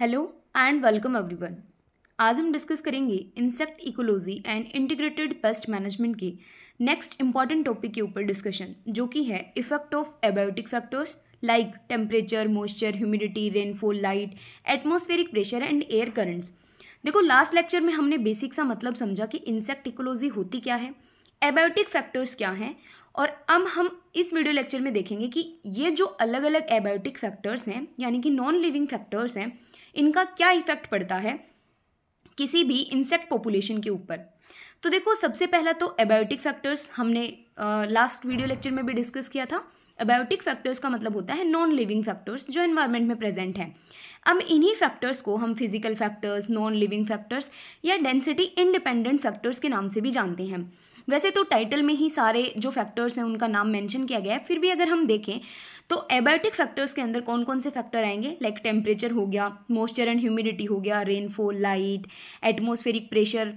hello and welcome everyone आज हम discuss करेंगे insect ecology and integrated pest management के नेक्स्ट इंपॉर्टेंट टॉपिक के ऊपर डिस्कशन जो कि है effect of abiotic factors like temperature moisture humidity rainfall light atmospheric pressure and air currents देखो लास्ट लेक्चर में हमने बेसिक सा मतलब समझा कि इंसेक्ट इकोलॉजी होती क्या है एबायोटिक फैक्टर्स क्या हैं और अब हम इस वीडियो लेक्चर में देखेंगे कि ये जो अलग अलग एबायोटिक फैक्टर्स हैं यानी कि नॉन लिविंग फैक्टर्स हैं इनका क्या इफ़ेक्ट पड़ता है किसी भी इंसेक्ट पॉपुलेशन के ऊपर तो देखो सबसे पहला तो एबायोटिक फैक्टर्स हमने लास्ट वीडियो लेक्चर में भी डिस्कस किया था एबायोटिक फैक्टर्स का मतलब होता है नॉन लिविंग फैक्टर्स जो एनवायरनमेंट में प्रेजेंट हैं अब इन्हीं फैक्टर्स को हम physical factors non living factors या डेंसिटी इंडिपेंडेंट फैक्टर्स के नाम से भी जानते हैं वैसे तो टाइटल में ही सारे जो फैक्टर्स हैं उनका नाम मेंशन किया गया है फिर भी अगर हम देखें तो एबायोटिक फैक्टर्स के अंदर कौन कौन से फैक्टर आएंगे लाइक टेम्परेचर हो गया मॉइस्चर एंड ह्यूमिडिटी हो गया rainfall light atmospheric pressure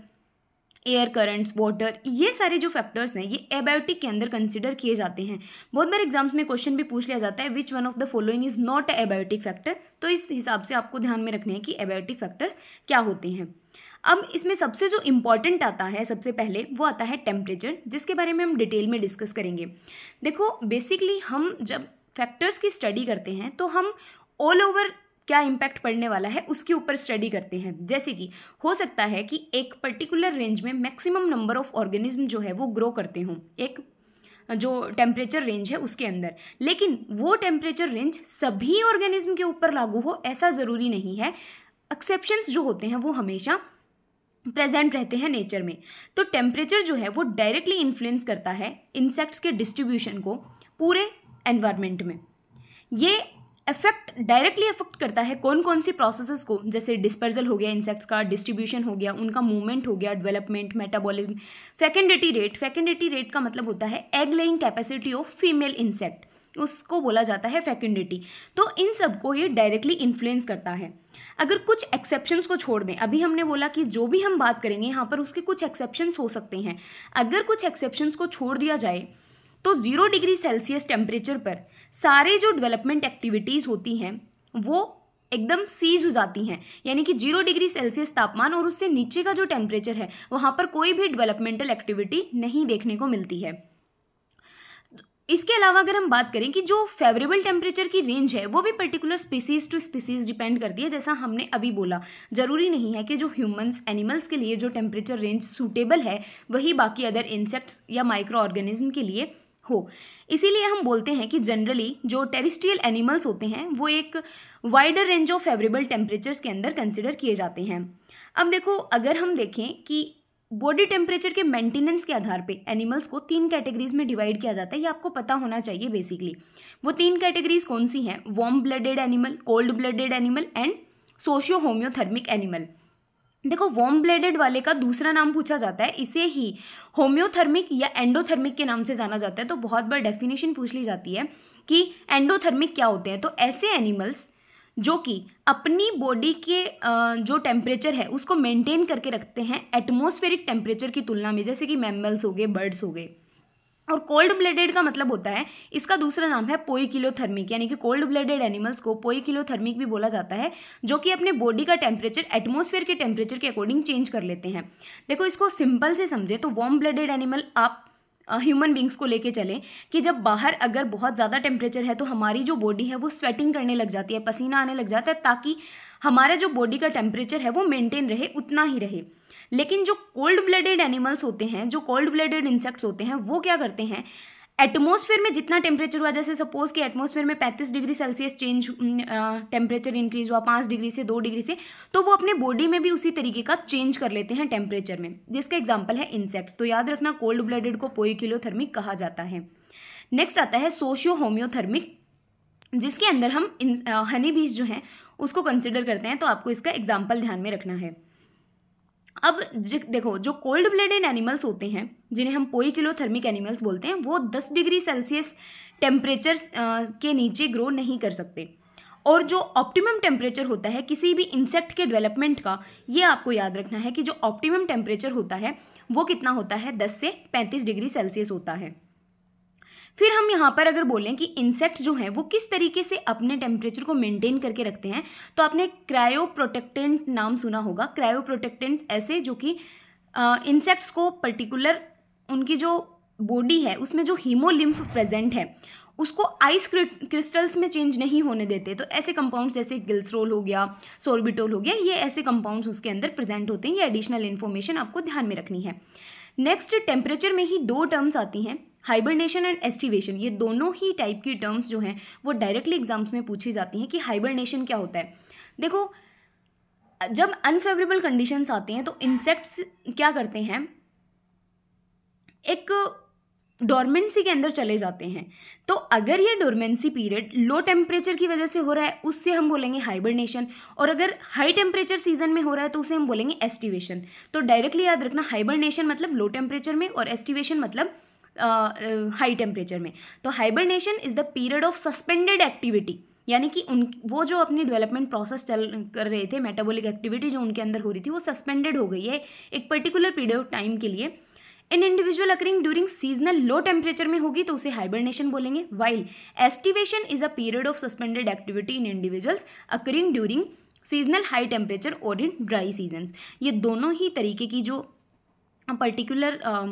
air currents water ये सारे जो फैक्टर्स हैं ये एबायोटिक के अंदर कंसिडर किए जाते हैं बहुत बार एग्जाम्स में क्वेश्चन भी पूछ लिया जाता है which one of the following is not a abiotic factor तो इस हिसाब से आपको ध्यान में रखने हैं कि एबायोटिक फैक्टर्स क्या होते हैं अब इसमें सबसे जो इम्पॉर्टेंट आता है सबसे पहले वो आता है टेम्परेचर जिसके बारे में हम डिटेल में डिस्कस करेंगे देखो बेसिकली हम जब फैक्टर्स की स्टडी करते हैं तो हम ऑल ओवर क्या इम्पैक्ट पड़ने वाला है उसके ऊपर स्टडी करते हैं जैसे कि हो सकता है कि एक पर्टिकुलर रेंज में मैक्सिमम नंबर ऑफ ऑर्गेनिज्म जो है वो ग्रो करते हों एक जो टेम्परेचर रेंज है उसके अंदर लेकिन वो टेम्परेचर रेंज सभी ऑर्गेनिज्म के ऊपर लागू हो ऐसा ज़रूरी नहीं है एक्सेप्शंस जो होते हैं वो हमेशा प्रेजेंट रहते हैं नेचर में तो टेम्परेचर जो है वो डायरेक्टली इन्फ्लुएंस करता है इंसेक्ट्स के डिस्ट्रीब्यूशन को पूरे एनवायरनमेंट में ये इफेक्ट डायरेक्टली अफेक्ट करता है कौन कौन सी प्रोसेसेस को जैसे डिस्पर्जल हो गया इंसेक्ट्स का डिस्ट्रीब्यूशन हो गया उनका मूवमेंट हो गया development metabolism fecundity rate fecundity rate का मतलब होता है egg laying capacity of female insect उसको बोला जाता है फैक्यूनिटी तो इन सब को ये डायरेक्टली इन्फ्लुएंस करता है अगर कुछ एक्सेप्शंस को छोड़ दें अभी हमने बोला कि जो भी हम बात करेंगे यहाँ पर उसके कुछ एक्सेप्शंस हो सकते हैं अगर कुछ एक्सेप्शंस को छोड़ दिया जाए तो ज़ीरो डिग्री सेल्सियस टेम्परेचर पर सारे जो डेवलपमेंट एक्टिविटीज़ होती हैं वो एकदम सीज हो जाती हैं यानी कि जीरो डिग्री सेल्सियस तापमान और उससे नीचे का जो टेम्परेचर है वहाँ पर कोई भी डेवलपमेंटल एक्टिविटी नहीं देखने को मिलती है इसके अलावा अगर हम बात करें कि जो फेवरेबल टेम्परेचर की रेंज है वो भी particular species to species depend करती है जैसा हमने अभी बोला ज़रूरी नहीं है कि जो ह्यूमंस एनिमल्स के लिए जो टेम्परेचर रेंज सूटेबल है वही बाकी अदर इंसेक्ट्स या माइक्रो ऑर्गेनिज्म के लिए हो इसीलिए हम बोलते हैं कि जनरली जो टेरिस्ट्रियल एनिमल्स होते हैं वो एक wider range of favourable temperatures के अंदर कंसिडर किए जाते हैं अब देखो अगर हम देखें कि बॉडी टेम्परेचर के मेंटेनेंस के आधार पे एनिमल्स को तीन कैटेगरीज में डिवाइड किया जाता है ये आपको पता होना चाहिए बेसिकली वो तीन कैटेगरीज कौन सी हैं warm blooded animal cold blooded animal and socio homeothermic animal देखो वॉर्म ब्लडेड वाले का दूसरा नाम पूछा जाता है इसे ही होम्योथर्मिक या एंडोथर्मिक के नाम से जाना जाता है तो बहुत बार डेफिनेशन पूछ ली जाती है कि एंडोथर्मिक क्या होते हैं तो ऐसे एनिमल्स जो कि अपनी बॉडी के जो टेम्परेचर है उसको मेंटेन करके रखते हैं एटमोस्फेरिक टेम्परेचर की तुलना में जैसे कि मैमल्स हो गए बर्ड्स हो गए और कोल्ड ब्लडेड का मतलब होता है इसका दूसरा नाम है थर्मिक यानी कि कोल्ड ब्लडेड एनिमल्स को थर्मिक भी बोला जाता है जो कि अपने बॉडी का टेम्परेचर एटमोसफेयर के टेम्परेचर के अकॉर्डिंग चेंज कर लेते हैं देखो इसको सिंपल से समझे तो वार्म ब्लडेड एनिमल आप ह्यूमन बींग्स को लेके चलें कि जब बाहर अगर बहुत ज़्यादा टेम्परेचर है तो हमारी जो बॉडी है वो स्वेटिंग करने लग जाती है पसीना आने लग जाता है ताकि हमारा जो बॉडी का टेम्परेचर है वो मेंटेन रहे उतना ही रहे लेकिन जो कोल्ड ब्लडेड एनिमल्स होते हैं जो कोल्ड ब्लडेड इंसेक्ट्स होते हैं वो क्या करते हैं एटमोसफेयर में जितना टेम्परेचर हुआ जैसे सपोज कि एटमोसफेयर में 35 degree Celsius change temperature increase हुआ पाँच डिग्री से दो डिग्री से तो वो अपने बॉडी में भी उसी तरीके का चेंज कर लेते हैं टेम्परेचर में जिसका एग्जाम्पल है इंसेक्ट्स तो याद रखना कोल्ड ब्लडेड को पोईकिलोथर्मिक कहा जाता है नेक्स्ट आता है सोशियो होम्योथर्मिक जिसके अंदर हम हनी बीज जो हैं उसको कंसिडर करते हैं तो आपको इसका एग्जाम्पल ध्यान में रखना है अब देखो जो कोल्ड ब्लडेड एनिमल्स होते हैं जिन्हें हम पोई किलोथर्मिक एनिमल्स बोलते हैं वो 10 डिग्री सेल्सियस टेम्परेचर के नीचे ग्रो नहीं कर सकते और जो ऑप्टिमम टेम्परेचर होता है किसी भी इंसेक्ट के डेवलपमेंट का ये आपको याद रखना है कि जो ऑप्टिमम टेम्परेचर होता है वो कितना होता है 10 से 35 डिग्री सेल्सियस होता है फिर हम यहाँ पर अगर बोलें कि इंसेक्ट जो हैं वो किस तरीके से अपने टेम्परेचर को मेंटेन करके रखते हैं तो आपने क्रायो प्रोटेक्टेंट नाम सुना होगा क्रायो प्रोटेक्टेंट्स ऐसे जो कि इंसेक्ट्स को पर्टिकुलर उनकी जो बॉडी है उसमें जो हीमोलिम्फ प्रेजेंट है उसको आइस क्रिस्टल्स में चेंज नहीं होने देते तो ऐसे कंपाउंड्स जैसे गिल्सरोल हो गया सोर्बिटोल हो गया ये ऐसे कंपाउंड्स उसके अंदर प्रेजेंट होते हैं ये एडिशनल इन्फॉर्मेशन आपको ध्यान में रखनी है नेक्स्ट टेम्परेचर में ही दो टर्म्स आती हैं हाइबरनेशन एंड एस्टिवेशन ये दोनों ही टाइप की टर्म्स जो हैं वो डायरेक्टली एग्जाम्स में पूछी जाती हैं कि हाइबरनेशन क्या होता है देखो जब अनफेवरेबल कंडीशंस आते हैं तो इंसेक्ट्स क्या करते हैं एक डोरमेंसी के अंदर चले जाते हैं तो अगर ये डोरमेंसी पीरियड लो टेम्परेचर की वजह से हो रहा है उससे हम बोलेंगे हाइबरनेशन और अगर हाई टेम्परेचर सीजन में हो रहा है तो उसे हम बोलेंगे एस्टिवेशन तो डायरेक्टली याद रखना हाइबरनेशन मतलब लो टेम्परेचर में और एस्टिवेशन मतलब हाई टेम्परेचर में तो hibernation is the period of suspended activity यानी कि उन वो जो अपनी डेवलपमेंट प्रोसेस चल कर रहे थे मेटाबॉलिक एक्टिविटी जो उनके अंदर हो रही थी वो सस्पेंडेड हो गई है एक पर्टिकुलर पीरियड ऑफ टाइम के लिए in individual occurring during seasonal low temperature में होगी तो उसे हाइबरनेशन बोलेंगे while aestivation is a period of suspended activity in individuals occurring during seasonal high temperature और इन ड्राई सीजन ये दोनों ही तरीके की जो पर्टिकुलर uh,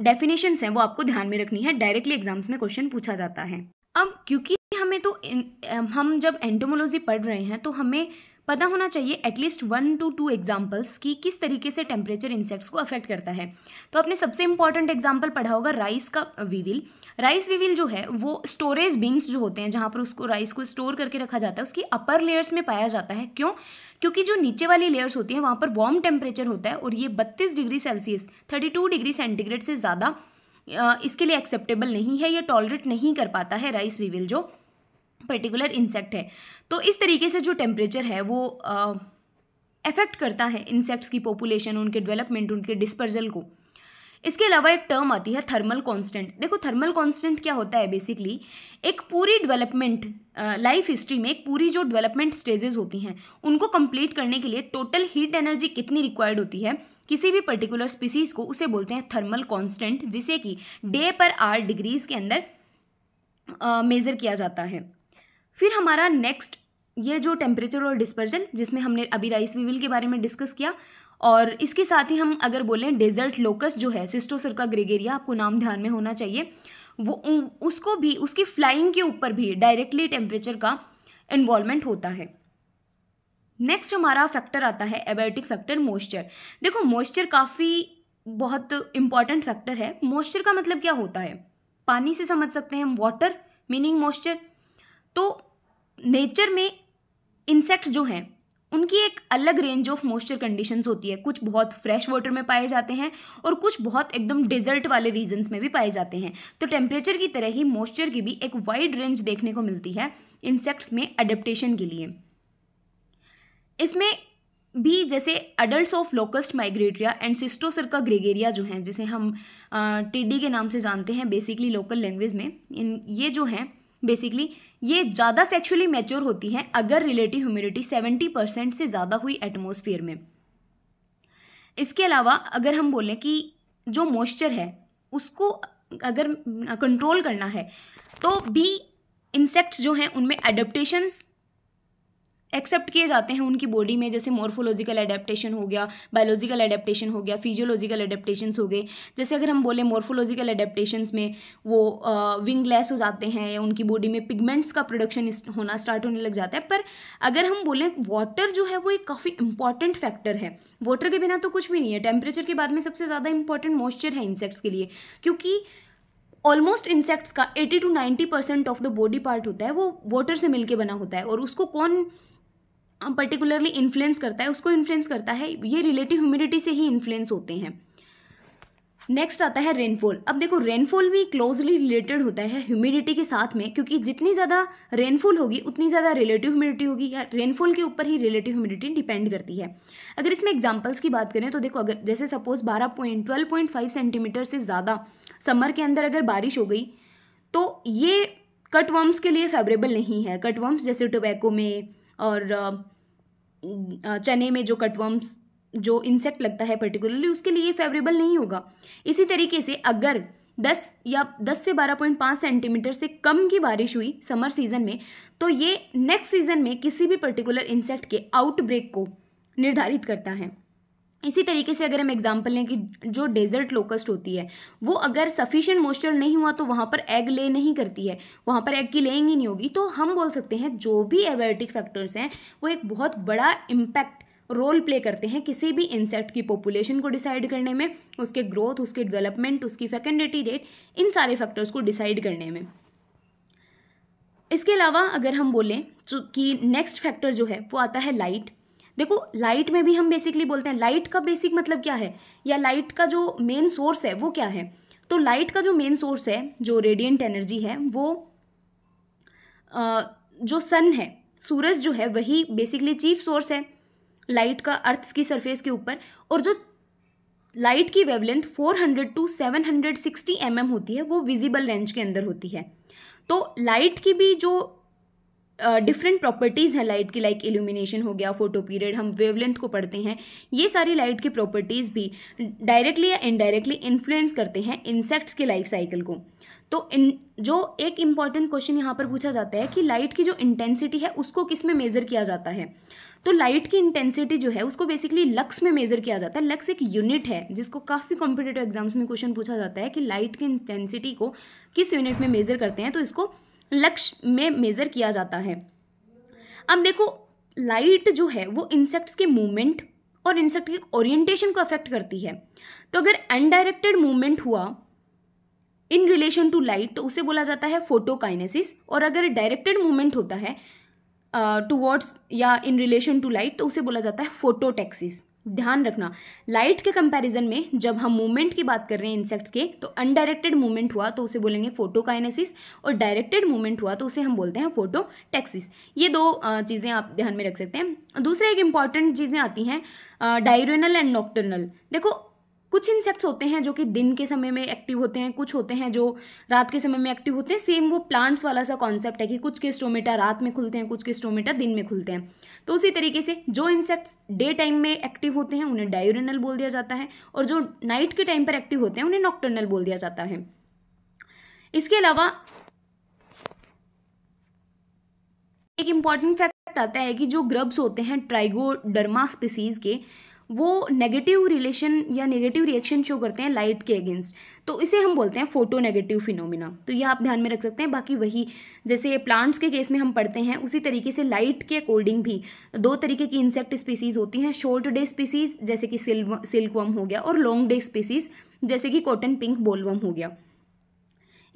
डेफिनेशंस हैं वो आपको ध्यान में रखनी है डायरेक्टली एग्जाम्स में क्वेश्चन पूछा जाता है अब क्योंकि हमें तो हम जब एंटोमोलॉजी पढ़ रहे हैं तो हमें पता होना चाहिए at least one two two examples कि किस तरीके से टेम्परेचर इंसेक्ट्स को अफेक्ट करता है तो आपने सबसे इंपॉर्टेंट एग्जाम्पल पढ़ा होगा राइस का वीविल राइस वीविल जो है वो स्टोरेज बीन्स जो होते हैं जहाँ पर उसको राइस को स्टोर करके रखा जाता है उसकी अपर लेयर्स में पाया जाता है क्यों क्योंकि जो नीचे वाली लेयर्स होती हैं वहाँ पर वार्म टेम्परेचर होता है और ये बत्तीस degree Celsius thirty degree centigrade से ज़्यादा इसके लिए एक्सेप्टेबल नहीं है या टॉलरेट नहीं कर पाता है राइस वीविल जो पर्टिकुलर इंसेक्ट है तो इस तरीके से जो टेम्परेचर है वो अफेक्ट करता है इंसेक्ट्स की पॉपुलेशन उनके डेवलपमेंट उनके डिस्पर्जल को इसके अलावा एक टर्म आती है थर्मल कांस्टेंट देखो थर्मल कांस्टेंट क्या होता है बेसिकली एक पूरी डेवलपमेंट लाइफ हिस्ट्री में एक पूरी जो डेवलपमेंट स्टेजेस होती हैं उनको कंप्लीट करने के लिए टोटल हीट एनर्जी कितनी रिक्वायर्ड होती है किसी भी पर्टिकुलर स्पीसीज को उसे बोलते हैं थर्मल कॉन्स्टेंट जिसे कि डे पर आर डिग्रीज के अंदर मेज़र किया जाता है फिर हमारा नेक्स्ट ये जो टेम्परेचर और डिस्पर्जन जिसमें हमने अभी राइस विविल के बारे में डिस्कस किया और इसके साथ ही हम अगर बोलें डेजर्ट लोकस जो है सिस्टोसर का ग्रेगेरिया आपको नाम ध्यान में होना चाहिए वो उसको भी उसकी फ्लाइंग के ऊपर भी डायरेक्टली टेम्परेचर का इन्वॉल्वमेंट होता है नेक्स्ट हमारा फैक्टर आता है एबायोटिक फैक्टर मॉइस्चर देखो मॉइस्चर काफ़ी बहुत इंपॉर्टेंट फैक्टर है मॉइस्चर का मतलब क्या होता है पानी से समझ सकते हैं हम वाटर मीनिंग मॉइस्चर तो नेचर में इंसेक्ट जो हैं उनकी एक अलग रेंज ऑफ मॉइस्चर कंडीशंस होती है कुछ बहुत फ्रेश वाटर में पाए जाते हैं और कुछ बहुत एकदम डेजर्ट वाले रीजन्स में भी पाए जाते हैं तो टेम्परेचर की तरह ही मॉइस्चर की भी एक वाइड रेंज देखने को मिलती है इंसेक्ट्स में अडेप्टेशन के लिए इसमें भी जैसे adult of locust migratoria and का ग्रेगेरिया जो हैं जिसे हम टिड्डी के नाम से जानते हैं बेसिकली लोकल लैंग्वेज में इन ये जो हैं बेसिकली ये ज़्यादा सेक्चुअली मैच्योर होती हैं अगर रिलेटिव ह्यूमिडिटी सेवेंटी परसेंट से ज़्यादा हुई एटमोसफियर में इसके अलावा अगर हम बोलें कि जो मॉइस्चर है उसको अगर कंट्रोल करना है तो भी इंसेक्ट्स जो हैं उनमें एडप्टेशंस एक्सेप्ट किए जाते हैं उनकी बॉडी में जैसे मोर्फोलॉजिकल एडेप्टेशन हो गया बायोलॉजिकल एडेप्टेशन हो गया फिजियोलॉजिकल एडेप्टेशन हो गए जैसे अगर हम बोलें मोर्फोलॉजिकल एडेप्टेशन में वो विंगलेस हो जाते हैं या उनकी बॉडी में पिगमेंट्स का प्रोडक्शन होना स्टार्ट होने लग जाता है पर अगर हम बोलें वाटर जो है वो एक काफ़ी इंपॉर्टेंट फैक्टर है वाटर के बिना तो कुछ भी नहीं है टेम्परेचर के बाद में सबसे ज़्यादा इंपॉर्टेंट मॉइस्चर है इंसेक्ट्स के लिए क्योंकि ऑलमोस्ट इंसेक्ट्स का 80 to 90 percent of the body part होता है वो वाटर से मिलके बना होता है और उसको कौन पर्टिकुलरली इन्फ्लुएंस करता है उसको इन्फ्लुएंस करता है ये रिलेटिव ह्यूमिडिटी से ही इन्फ्लुएंस होते हैं नेक्स्ट आता है रेनफॉल अब देखो रेनफॉल भी क्लोजली रिलेटेड होता है ह्यूमिडिटी के साथ में क्योंकि जितनी ज़्यादा रेनफॉल होगी उतनी ज़्यादा रिलेटिव ह्यूमिडिटी होगी या रेनफॉल के ऊपर ही रिलेटिव ह्यूमिडिटी डिपेंड करती है अगर इसमें एग्जांपल्स की बात करें तो देखो अगर जैसे सपोज बारह point twelve point five centimetre से ज़्यादा समर के अंदर अगर बारिश हो गई तो ये कटवर्म्स के लिए फेवरेबल नहीं है कटवर्म्स जैसे टोबैको में और चने में जो कटवर्म्स जो इंसेक्ट लगता है पर्टिकुलरली उसके लिए फेवरेबल नहीं होगा इसी तरीके से अगर 10 या 10 से 12.5 सेंटीमीटर से कम की बारिश हुई समर सीजन में तो ये नेक्स्ट सीजन में किसी भी पर्टिकुलर इंसेक्ट के आउटब्रेक को निर्धारित करता है इसी तरीके से अगर हम एग्जाम्पल लें कि जो डेजर्ट लोकस्ट होती है वो अगर सफिशेंट मॉइस्चर नहीं हुआ तो वहाँ पर एग ले नहीं करती है वहाँ पर एग की लेइंग ही नहीं होगी तो हम बोल सकते हैं जो भी एवेटिक फैक्टर्स हैं वो एक बहुत बड़ा इम्पैक्ट रोल प्ले करते हैं किसी भी इंसेक्ट की पॉपुलेशन को डिसाइड करने में उसके ग्रोथ उसके डेवलपमेंट उसकी फैकेंडिटी रेट इन सारे फैक्टर्स को डिसाइड करने में इसके अलावा अगर हम बोलें तो कि नेक्स्ट फैक्टर जो है वो आता है लाइट देखो लाइट में भी हम बेसिकली बोलते हैं लाइट का बेसिक मतलब क्या है या लाइट का जो मेन सोर्स है वो क्या है तो लाइट का जो मेन सोर्स है जो रेडियंट एनर्जी है वो आ, जो सन है सूरज जो है वही बेसिकली चीफ सोर्स है लाइट का अर्थ की सरफेस के ऊपर और जो लाइट की वेवलेंथ 400 टू 760 एम mm होती है वो विजिबल रेंज के अंदर होती है तो लाइट की भी जो डिफरेंट प्रॉपर्टीज़ हैं लाइट की लाइक इल्यूमिनेशन हो गया फोटो पीरियड हम वेवलेंथ को पढ़ते हैं ये सारी लाइट की प्रॉपर्टीज़ भी डायरेक्टली या इनडायरेक्टली इन्फ्लुएंस करते हैं इंसेक्ट्स के लाइफ साइकिल को तो इन जो एक इम्पॉर्टेंट क्वेश्चन यहाँ पर पूछा जाता है कि लाइट की जो इंटेंसिटी है उसको किस में मेज़र किया जाता है तो लाइट की इंटेंसिटी जो है उसको बेसिकली लक्स में मेज़र किया जाता है लक्स एक यूनिट है जिसको काफ़ी कॉम्पिटेटिव एग्जाम्स में क्वेश्चन पूछा जाता है कि लाइट की इंटेंसिटी को किस यूनिट में मेज़र करते हैं तो इसको लक्ष्य में मेज़र किया जाता है अब देखो लाइट जो है वो इंसेक्ट्स के मूवमेंट और इंसेक्ट के ओरिएंटेशन को अफेक्ट करती है तो अगर अनडायरेक्टेड मूवमेंट हुआ इन रिलेशन टू लाइट तो उसे बोला जाता है फोटोकाइनेसिस और अगर डायरेक्टेड मूवमेंट होता है टू uh, वर्ड्स या इन रिलेशन टू लाइट तो उसे बोला जाता है फोटोटेक्सिस ध्यान रखना लाइट के कंपैरिजन में जब हम मूवमेंट की बात कर रहे हैं इंसेक्ट्स के तो अनडायरेक्टेड मूवमेंट हुआ तो उसे बोलेंगे फोटोकाइनेसिस और डायरेक्टेड मूवमेंट हुआ तो उसे हम बोलते हैं फोटो टैक्सिस ये दो चीज़ें आप ध्यान में रख सकते हैं दूसरा एक इंपॉर्टेंट चीज़ें आती हैं डायरेनल एंड नॉक्टर्नल देखो कुछ इंसेक्ट्स होते हैं जो कि दिन के समय में एक्टिव होते हैं कुछ होते हैं जो रात के समय में एक्टिव होते हैं सेम वो प्लांट्स वाला सा कॉन्सेप्ट है कि कुछ के स्टोमेटा रात में खुलते हैं कुछ के स्टोमेटा दिन में खुलते हैं तो उसी तरीके से जो इंसेक्ट्स डे टाइम में एक्टिव होते हैं उन्हें डायोरनल बोल दिया जाता है और जो नाइट के टाइम पर एक्टिव होते हैं उन्हें नॉक्टर्नल बोल दिया जाता है इसके अलावा एक इम्पॉर्टेंट फैक्ट आता है कि जो ग्रब्स होते हैं ट्राइगोडर्मा स्पीसीज के वो नेगेटिव रिलेशन या नेगेटिव रिएक्शन शो करते हैं लाइट के अगेंस्ट तो इसे हम बोलते हैं फोटो नेगेटिव फिनोमिना तो ये आप ध्यान में रख सकते हैं बाकी वही जैसे प्लांट्स के केस में हम पढ़ते हैं उसी तरीके से लाइट के अकॉर्डिंग भी दो तरीके की इंसेक्ट स्पीसीज होती हैं शॉर्ट डे स्पीसीज जैसे कि सिल्क सिल्कवम हो गया और लॉन्ग डे स्पीसीज जैसे कि कॉटन पिंक बोलवम हो गया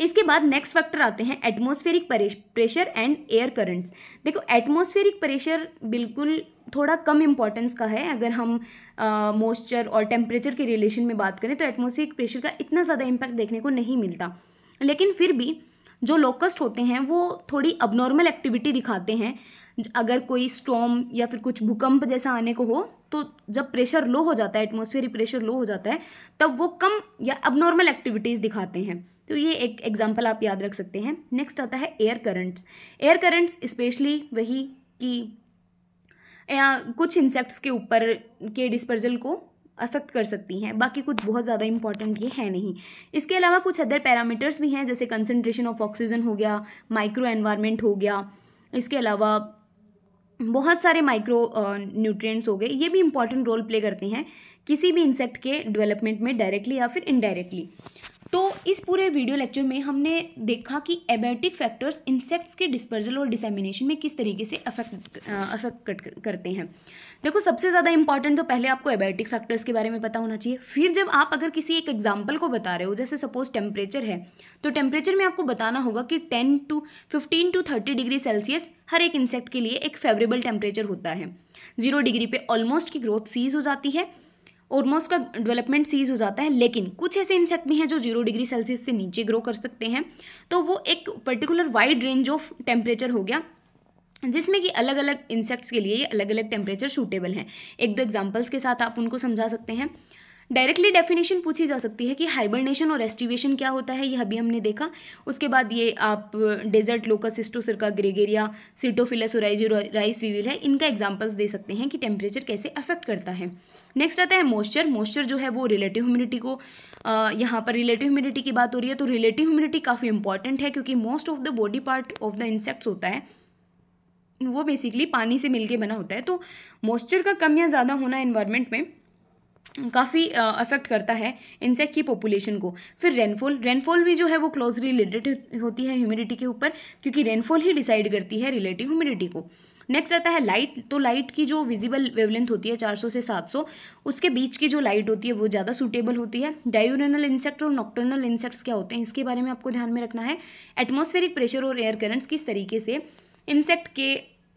इसके बाद नेक्स्ट फैक्टर आते हैं atmospheric pressure and air currents देखो एटमोस्फेरिक प्रेशर बिल्कुल थोड़ा कम इम्पॉर्टेंस का है अगर हम मॉइस्चर और टेम्परेचर के रिलेशन में बात करें तो एटमोस्फेरिक प्रेशर का इतना ज़्यादा इम्पैक्ट देखने को नहीं मिलता लेकिन फिर भी जो लोकस्ट होते हैं वो थोड़ी अबनॉर्मल एक्टिविटी दिखाते हैं अगर कोई स्टॉम या फिर कुछ भूकंप जैसा आने को हो तो जब प्रेशर लो हो जाता है एटमोसफेरिक प्रेशर लो हो जाता है तब वो कम या अबनॉर्मल एक्टिविटीज़ दिखाते हैं तो ये एक एग्जाम्पल आप याद रख सकते हैं नेक्स्ट आता है air currents air currents especially वही कि या कुछ इंसेक्ट्स के ऊपर के डिस्पर्जल को अफेक्ट कर सकती हैं बाकी कुछ बहुत ज़्यादा इंपॉर्टेंट ये है नहीं इसके अलावा कुछ अदर पैरामीटर्स भी हैं जैसे कंसनट्रेशन ऑफ ऑक्सीजन हो गया माइक्रो एनवायरमेंट हो गया इसके अलावा बहुत सारे माइक्रो न्यूट्रिएंट्स हो गए ये भी इंपॉर्टेंट रोल प्ले करते हैं किसी भी इंसेक्ट के डेवलपमेंट में डायरेक्टली या फिर इनडायरेक्टली तो इस पूरे वीडियो लेक्चर में हमने देखा कि एबायोटिक फैक्टर्स इंसेक्ट्स के डिस्पर्जल और डिसेमिनेशन में किस तरीके से अफेक्ट अफेक्ट करते हैं देखो सबसे ज़्यादा इंपॉर्टेंट तो पहले आपको एबायोटिक फैक्टर्स के बारे में पता होना चाहिए फिर जब आप अगर किसी एक एग्जाम्पल को बता रहे हो जैसे सपोज टेम्परेचर है तो टेम्परेचर में आपको बताना होगा कि ten to fifteen to thirty degree Celsius हर एक इंसेक्ट के लिए एक फेवरेबल टेम्परेचर होता है जीरो डिग्री पे ऑलमोस्ट की ग्रोथ सीज हो जाती है ऑलमोस्ट का डेवलपमेंट सीज हो जाता है लेकिन कुछ ऐसे इंसेक्ट भी हैं जो जीरो डिग्री सेल्सियस से नीचे ग्रो कर सकते हैं तो वो एक particular wide range of temperature हो गया जिसमें कि अलग अलग इंसेक्ट्स के लिए अलग अलग टेम्परेचर सूटेबल हैं एक दो एग्जाम्पल्स के साथ आप उनको समझा सकते हैं डायरेक्टली डेफिनेशन पूछी जा सकती है कि हाइबरनेशन और एस्टिवेशन क्या होता है यह अभी हमने देखा उसके बाद ये आप डेजर्ट लोकस सिस्टोसरका ग्रेगेरिया सिटोफिलस और राइस वीविल है इनका एग्जाम्पल्स दे सकते हैं कि टेम्परेचर कैसे अफेक्ट करता है नेक्स्ट आता है मॉइस्चर मॉइस्चर जो है वो रिलेटिव ह्यूमिडिटी को यहाँ पर रिलेटिव ह्यूमिडिटी की बात हो रही है तो रिलेटिव ह्यूमिडिटी काफ़ी इंपॉर्टेंट है क्योंकि most of the body part of the insects होता है वो बेसिकली पानी से मिलके बना होता है तो मॉइस्चर का कम या ज़्यादा होना इन्वायरमेंट में काफ़ी अफेक्ट करता है इंसेक्ट की पॉपुलेशन को फिर रेनफॉल रेनफॉल भी जो है वो क्लोजली रिलेटेड होती है ह्यूमिडिटी के ऊपर क्योंकि रेनफॉल ही डिसाइड करती है रिलेटिव ह्यूमिडिटी को नेक्स्ट रहता है लाइट तो लाइट की जो विजिबल वेवलेंथ होती है 400 से 700 उसके बीच की जो लाइट होती है वो ज़्यादा सूटेबल होती है डायूरनल इंसेक्ट और नॉक्टर्नल इंसेक्ट्स क्या होते हैं इसके बारे में आपको ध्यान में रखना है एटमोस्फेरिक प्रेशर और एयर करंट्स किस तरीके से इंसेक्ट के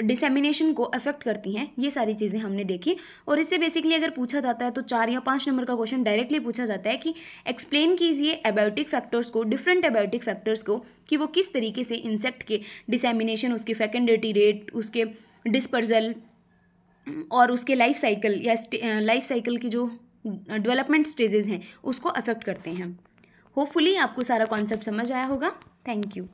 डिसेमिनेशन को अफेक्ट करती हैं ये सारी चीज़ें हमने देखी और इससे बेसिकली अगर पूछा जाता है तो चार या पाँच नंबर का क्वेश्चन डायरेक्टली पूछा जाता है कि एक्सप्लेन कीजिए एबायोटिक फैक्टर्स को डिफरेंट एबायोटिक फैक्टर्स को कि वो किस तरीके से इंसेक्ट के डिसेमिनेशन उसके फैकेंडिटी रेट उसके डिस्पर्जल और उसके लाइफ साइकिल या लाइफ साइकिल की जो डेवलपमेंट स्टेजेस हैं उसको अफेक्ट करते हैं होपफुली आपको सारा कॉन्सेप्ट समझ आया होगा थैंक यू